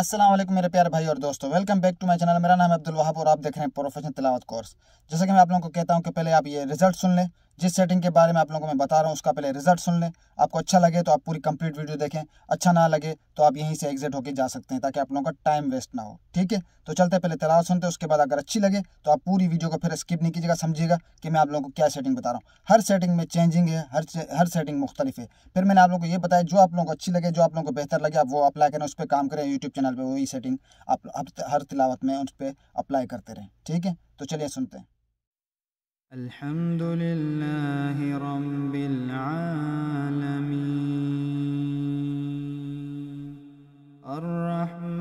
अस्सलाम वालेकुम मेरे प्यार भाई और दोस्तों welcome back to my channel मेरा नाम है अब्दुल वहाब और आप देख रहे हैं प्रोफेशनल तिलावत कोर्स जैसे कि मैं आप लोगों को कहता हूं कि पहले आप ये रिजल्ट सुन लें जिस सेटिंग के बारे में आप लोगों को मैं बता रहा हूँ उसका पहले रिजल्ट सुन लें आपको अच्छा लगे तो आप पूरी कंप्लीट वीडियो देखें अच्छा ना लगे तो आप यहीं से एग्जिट होकर जा सकते हैं ताकि आप लोगों का टाइम वेस्ट ना हो ठीक है तो चलते पहले तलाव सुनते उसके बाद अगर अच्छी लगे तो आप पूरी वीडियो को फिर स्किप नहीं कीजिएगा समझिएगा कि मैं आप लोगों को क्या सेटिंग बता रहा हूँ हर सेटिंग में चेंजिंग है हर हर सेटिंग मुख्तलिफ है फिर मैंने आप लोगों को ये बताया जो आप लोगों को अच्छी लगे जो आप लोगों को बेहतर लगे आप वो अप्लाई करें उस पर काम करें यूट्यूब चैनल पर वही सेटिंग आप हर तिलावत में उस पर अप्लाई करते रहें ठीक है तो चलिए सुनते हैं الحمد لله رب العالمين الرحمن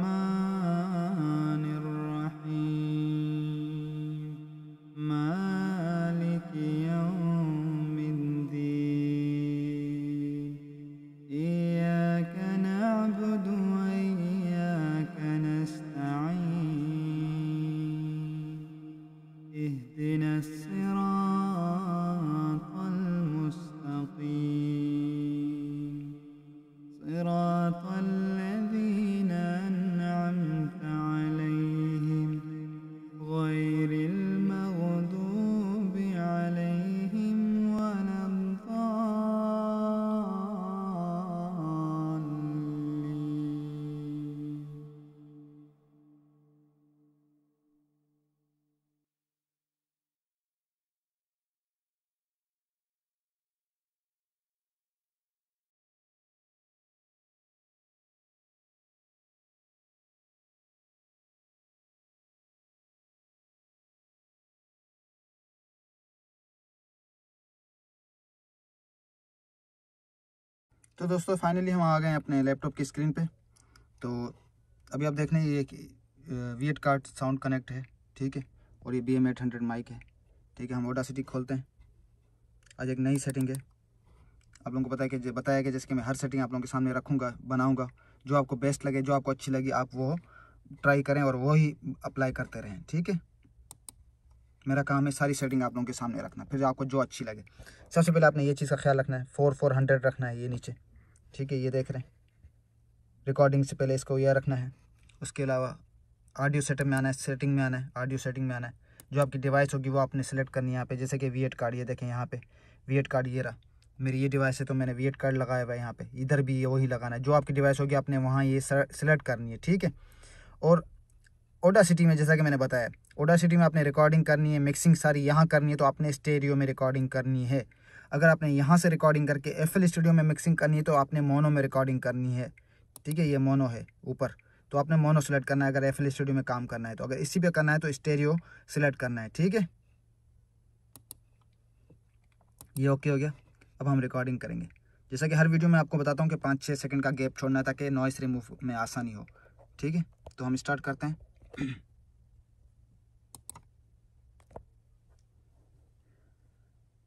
तो दोस्तों फाइनली हम आ गए हैं अपने लैपटॉप की स्क्रीन पे तो अभी आप देख रहे हैं ये V eight card sound connect है ठीक है और ये B M eight hundred mic है ठीक है हम ओडा सिटी खोलते हैं आज एक नई सेटिंग है आप लोगों को पता है कि बताया गया जैसे कि मैं हर सेटिंग आप लोगों के सामने रखूँगा बनाऊँगा जो आपको बेस्ट लगे जो आपको अच्छी लगी आप वो ट्राई करें और वो अप्लाई करते रहें ठीक है मेरा काम है सारी सेटिंग आप लोगों के सामने रखना फिर आपको जो अच्छी लगे सबसे पहले आपने ये चीज़ का ख्याल रखना है फोर फोर हंड्रेड रखना है ये नीचे ठीक है ये देख रहे हैं रिकॉर्डिंग से पहले इसको यह रखना है उसके अलावा ऑडियो सेटअप में आना है सेटिंग में आना है ऑडियो सेटिंग में आना है जो आपकी डिवाइस होगी वो आपने सेलेक्ट करनी है यहाँ पे जैसे कि वी कार्ड ये देखें यहाँ पे वी कार्ड ये रहा मेरी ये डिवाइस है तो मैंने वी कार्ड लगाया हुआ है यहाँ पे इधर भी ये वही लगाना है जो आपकी डिवाइस होगी आपने वहाँ ये सेलेक्ट करनी है ठीक है और ओडा सिटी में जैसा कि मैंने बताया ओडा सिटी में आपने रिकॉर्डिंग करनी है मिक्सिंग सारी यहाँ करनी है तो आपने स्टेडियो में रिकॉर्डिंग करनी है अगर आपने यहाँ से रिकॉर्डिंग करके एफ स्टूडियो में मिक्सिंग करनी है तो आपने मोनो में रिकॉर्डिंग करनी है ठीक है ये मोनो है ऊपर तो आपने मोनो सेलेक्ट करना है अगर एफ स्टूडियो में काम करना है तो अगर इसी पे करना है तो स्टेरियो सिलेक्ट करना है ठीक है ये ओके हो गया अब हम रिकॉर्डिंग करेंगे जैसा कि हर वीडियो में आपको बताता हूँ कि पाँच छः सेकंड का गैप छोड़ना है ताकि नॉइस रिमूव में आसानी हो ठीक है तो हम स्टार्ट करते हैं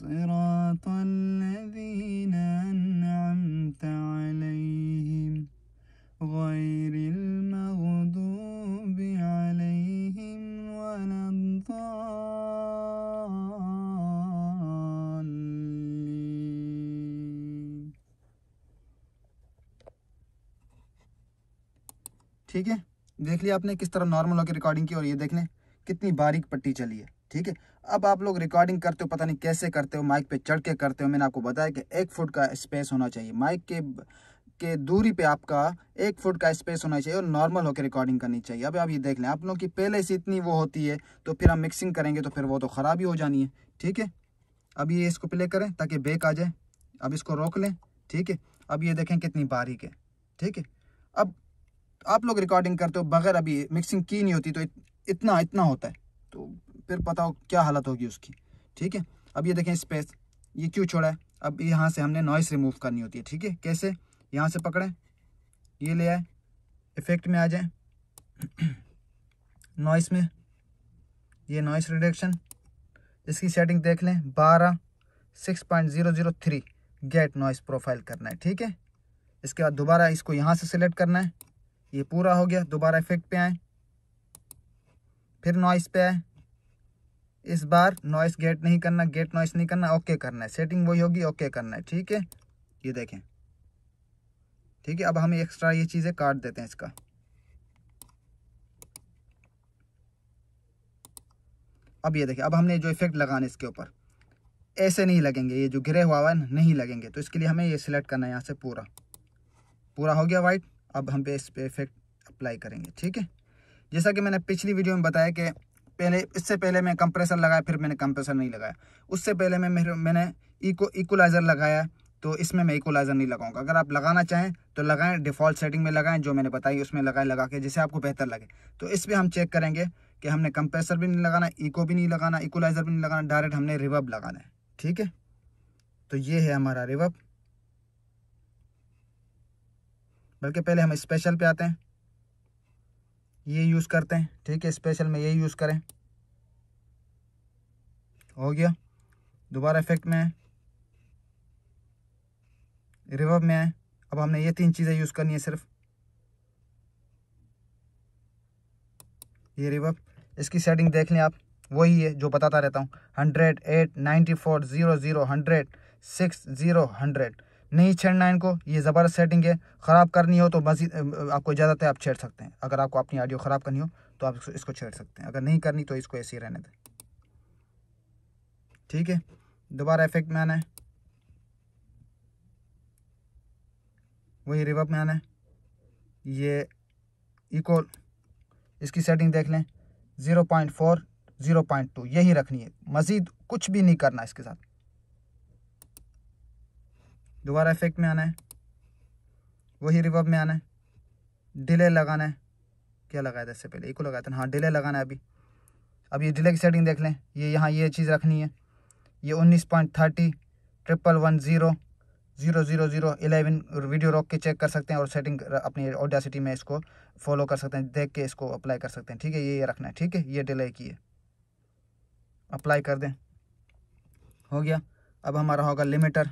صراط الذين أنعمت عليهم غير المغضوب عليهم ولا الضالين ठीक है देख लिया आपने किस तरह नॉर्मल होकर रिकॉर्डिंग की और ये देख लें कितनी बारीक पट्टी चली है ठीक है अब आप लोग रिकॉर्डिंग करते हो पता नहीं कैसे करते हो माइक पे चढ़ के करते हो मैंने आपको बताया कि एक फुट का स्पेस होना चाहिए माइक के के दूरी पे आपका एक फुट का स्पेस होना चाहिए और नॉर्मल होकर रिकॉर्डिंग करनी चाहिए अब आप ये देख लें आप लोगों की पहले से इतनी वो होती है तो फिर हम मिक्सिंग करेंगे तो फिर वो तो ख़राब ही हो जानी है ठीक है अब ये इसको प्ले करें ताकि बेक आ जाए अब इसको रोक लें ठीक है अब ये देखें कितनी बारीक है ठीक है अब आप लोग रिकॉर्डिंग करते हो बगैर अभी मिक्सिंग की नहीं होती तो इतना इतना होता है तो फिर पता हो क्या हालत होगी उसकी ठीक है अब ये देखें स्पेस ये क्यों छोड़ा है अब यहाँ से हमने नॉइस रिमूव करनी होती है ठीक है कैसे यहाँ से पकड़ें ये ले आए इफेक्ट में आ जाए नॉइस में ये नॉइस रिडक्शन इसकी सेटिंग देख लें बारह six point zero zero three gate noise profile करना है ठीक है इसके बाद दोबारा इसको यहाँ से सिलेक्ट करना है ये पूरा हो गया दोबारा इफेक्ट पे आए फिर नॉइस पे आए इस बार नॉइस गेट नहीं करना गेट नॉइस नहीं करना ओके करना है सेटिंग वही होगी ओके करना है ठीक है ये देखें ठीक है अब हम एक्स्ट्रा ये चीज़ें काट देते हैं इसका अब ये देखें अब हमने जो इफेक्ट लगाने इसके ऊपर ऐसे नहीं लगेंगे ये जो गिरे हुआ हुआ नहीं लगेंगे तो इसके लिए हमें ये सिलेक्ट करना है यहाँ से पूरा पूरा हो गया वाइट अब हम पे इस पर इफेक्ट अप्लाई करेंगे ठीक है जैसा कि मैंने पिछली वीडियो में बताया कि पहले इससे पहले मैं कंप्रेसर लगाया फिर मैंने कंप्रेसर नहीं लगाया उससे पहले मैं मैंने इको इक्वलाइज़र लगाया तो इसमें मैं इक्वलाइज़र नहीं लगाऊंगा अगर आप लगाना चाहें तो लगाएं डिफ़ॉल्ट सेटिंग में लगाएं जो मैंने बताई उसमें लगाएं लगा के जिसे आपको बेहतर लगे तो इस पर हम चेक करेंगे कि हमने कंप्रेसर भी नहीं लगाना इको भी नहीं लगाना इक्वलाइज़र भी नहीं लगाना डायरेक्ट हमने रिवब लगाना है ठीक है तो ये है हमारा रिवब बल्कि पहले हम स्पेशल पे आते हैं ये यूज़ करते हैं ठीक है स्पेशल में ये यूज़ करें हो गया दोबारा इफेक्ट में है रिवर्ब में है अब हमने ये तीन चीज़ें यूज़ करनी है सिर्फ ये रिवर्ब इसकी सेटिंग देख लें आप वही है जो बताता रहता हूँ hundred eight ninety four zero zero hundred six zero hundred नहीं छेड़ना इनको ये ज़बरदस्त सेटिंग है ख़राब करनी हो तो मजीद आपको इजाज़त है आप छेड़ सकते हैं अगर आपको अपनी ऑडियो ख़राब करनी हो तो आप इसको छेड़ सकते हैं अगर नहीं करनी तो इसको ऐसे ही रहने दें ठीक है दोबारा इफेक्ट में आना है वही रिवर्ब में आना है ये इको इसकी सेटिंग देख लें zero point four zero point two यही रखनी है मज़ीद कुछ भी नहीं करना इसके साथ दोबारा इफेक्ट में आना है वही रिवर्ब में आना है डिले लगाना है क्या लगाया था इससे पहले इको लगाया था हाँ डिले लगाना है अभी अब ये डिले की सेटिंग देख लें ये यहाँ ये चीज़ रखनी है ये उन्नीस point thirty triple one zero zero zero zero eleven video रोक के चेक कर सकते हैं और सेटिंग अपनी ऑडासिटी में इसको फॉलो कर सकते हैं देख के इसको अप्लाई कर सकते हैं ठीक है ये ये रखना है ठीक है ये डिले की है अप्लाई कर दें हो गया अब हमारा होगा लिमिटर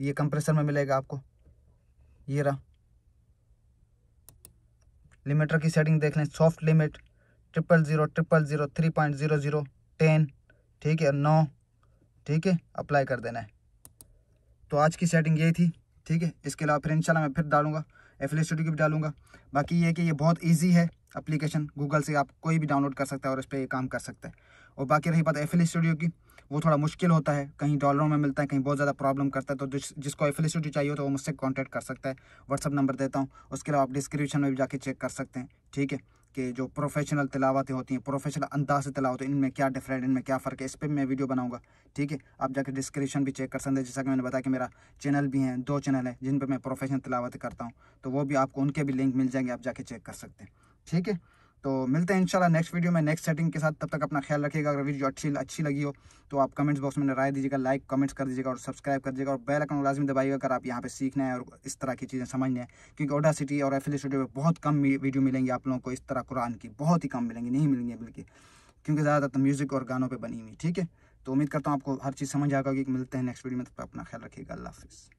ये कंप्रेसर में मिलेगा आपको ये रहा लिमिटर की सेटिंग देख लें soft limit triple zero triple zero three point zero zero ten ठीक है नौ ठीक है अप्लाई कर देना है तो आज की सेटिंग यही थी ठीक है इसके अलावा फिर इंशाल्लाह मैं फिर डालूंगा एफिलेट स्टूडियो भी डालूंगा बाकी ये कि ये बहुत इजी है एप्लीकेशन गूगल से आप कोई भी डाउनलोड कर सकता है और इस पर ये काम कर सकते हैं और बाकी रही बात एफिल स्टूडियो e की वो थोड़ा मुश्किल होता है कहीं डॉलरों में मिलता है कहीं बहुत ज़्यादा प्रॉब्लम करता है तो जिस जिसको एफिल स्टूडियो e चाहिए हो तो वो मुझसे कॉन्टैक्ट कर सकता है व्हाट्सअप नंबर देता हूँ उसके अलावा आप डिस्क्रिप्शन में भी जाके चेक कर सकते हैं ठीक है कि जो प्रोफेशनल तिलावतें होती हैं प्रोफेशनल अंदाज से तिलावत इनमें क्या डिफरेंट इनमें क्या फ़र्क है इस पर मैं वीडियो बनाऊँगा ठीक है आप जाकर डिस्क्रिप्शन भी चेक कर सकते हैं जैसा कि मैंने बताया कि मेरा चैनल भी हैं दो चैनल हैं जिन पर मैं प्रोफेशनल तिलावत करता हूँ तो वो भी आपको उनके भी लिंक मिल जाएंगे आप जाके चेक कर सकते हैं ठीक है तो मिलते हैं इंशाल्लाह नेक्स्ट वीडियो में नेक्स्ट सेटिंग के साथ तब तक अपना ख्याल रखिएगा अगर वीडियो अच्छी अच्छी लगी हो तो आप कमेंट्स बॉक्स में राय दीजिएगा लाइक कमेंट्स कर दीजिएगा और सब्सक्राइब कर दीजिएगा और बेल आइकन लाजमी दबाइएगा अगर आप यहाँ पे सीखना है और इस तरह की चीज़ें समझना है क्योंकि ओडा सिटी और एफिल स्टूडियो पर बहुत कम वीडियो मिलेंगे आप लोगों को इस तरह कुरान की बहुत ही कम मिलेंगी नहीं मिलेंगे बल्कि क्योंकि ज़्यादातर म्यूज़िक तो और गानों पर बनी हुई ठीक है तो उम्मीद करता हूँ आपको हर चीज़ समझ आएगा कि मिलते हैं नेक्स्ट वीडियो में तब अपना ख्याल रखिएगा अल्लाह हाफिज़